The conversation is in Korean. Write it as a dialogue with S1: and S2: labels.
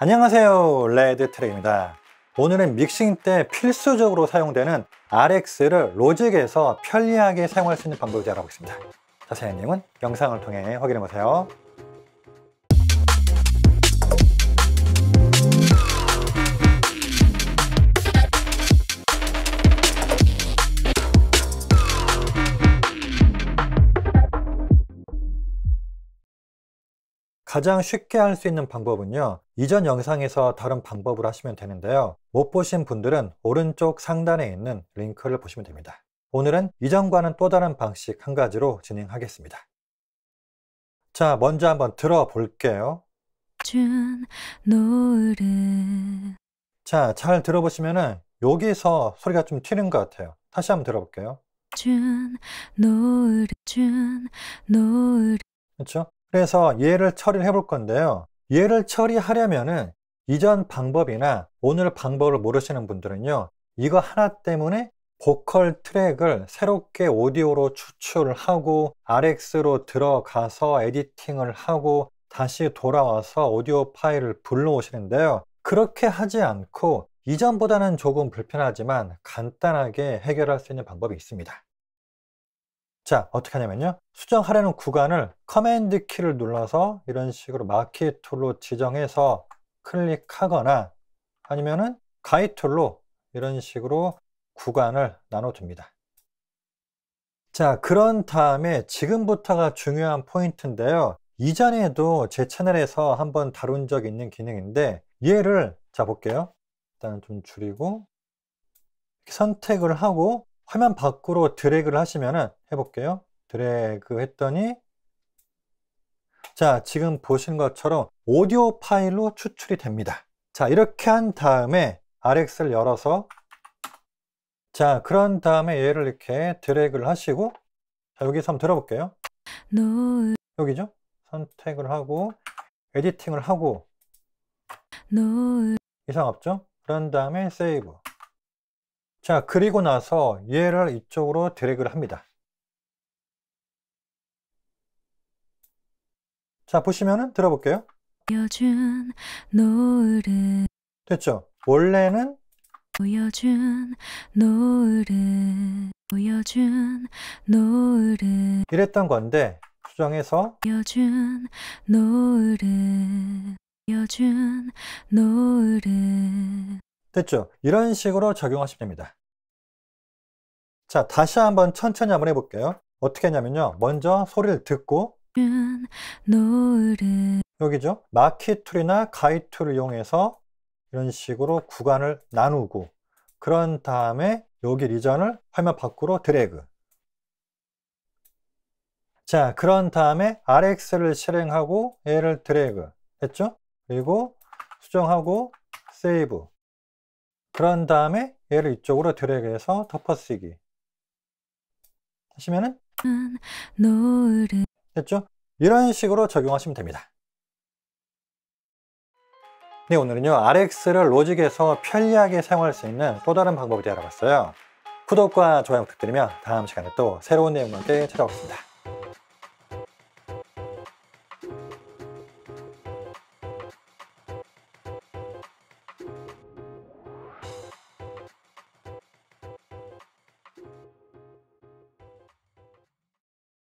S1: 안녕하세요 레드트랙입니다 오늘은 믹싱 때 필수적으로 사용되는 RX를 로직에서 편리하게 사용할 수 있는 방법을 알아보겠습니다 자세한 내용은 영상을 통해 확인해보세요 가장 쉽게 할 수 있는 방법은요. 이전 영상에서 다른 방법으로 하시면 되는데요. 못 보신 분들은 오른쪽 상단에 있는 링크를 보시면 됩니다. 오늘은 이전과는 또 다른 방식 한 가지로 진행하겠습니다. 자, 먼저 한번 들어볼게요. 자, 잘 들어보시면은 여기서 소리가 좀 튀는 것 같아요. 다시 한번 들어볼게요. 그렇죠? 그래서 얘를 처리를 해 볼 건데요. 얘를 처리하려면은 이전 방법이나 오늘 방법을 모르시는 분들은요. 이거 하나 때문에 보컬 트랙을 새롭게 오디오로 추출을 하고 RX로 들어가서 에디팅을 하고 다시 돌아와서 오디오 파일을 불러오시는데요. 그렇게 하지 않고 이전보다는 조금 불편하지만 간단하게 해결할 수 있는 방법이 있습니다. 자 어떻게 하냐면요 수정하려는 구간을 커맨드 키를 눌러서 이런 식으로 마키 툴로 지정해서 클릭하거나 아니면은 가이 툴로 이런 식으로 구간을 나눠둡니다 자 그런 다음에 지금부터가 중요한 포인트인데요 이전에도 제 채널에서 한번 다룬 적 있는 기능인데 얘를 자 볼게요 일단은 좀 줄이고 선택을 하고 화면 밖으로 드래그를 하시면은 해볼게요. 드래그 했더니 자 지금 보신 것처럼 오디오 파일로 추출이 됩니다. 자 이렇게 한 다음에 RX를 열어서 자 그런 다음에 얘를 이렇게 드래그를 하시고 자 여기서 한번 들어볼게요. 여기죠? 선택을 하고 에디팅을 하고 이상 없죠? 그런 다음에 세이브 자, 그리고 나서 얘를 이쪽으로 드래그를 합니다. 자, 보시면은 들어볼게요. 보여준 노을은 됐죠? 원래는 보여준 노을은 보여준 노을은 이랬던 건데 수정해서 보여준 노을은 보여준 노을은 됐죠? 이런 식으로 적용하시면 됩니다. 자, 다시 한번 천천히 한번 해볼게요. 어떻게 하냐면요. 먼저 소리를 듣고 여기죠. 마키툴이나 가이툴을 이용해서 이런 식으로 구간을 나누고 그런 다음에 여기 리전을 화면 밖으로 드래그 자 그런 다음에 RX를 실행하고 얘를 드래그 했죠? 그리고 수정하고 세이브 그런 다음에 얘를 이쪽으로 드래그해서 덮어쓰기 하시면은 됐죠? 이런 식으로 적용하시면 됩니다. 네, 오늘은요 RX를 로직에서 편리하게 사용할 수 있는 또 다른 방법을 알아봤어요. 구독과 좋아요 부탁드리며 다음 시간에 또 새로운 내용과 함께 찾아오겠습니다.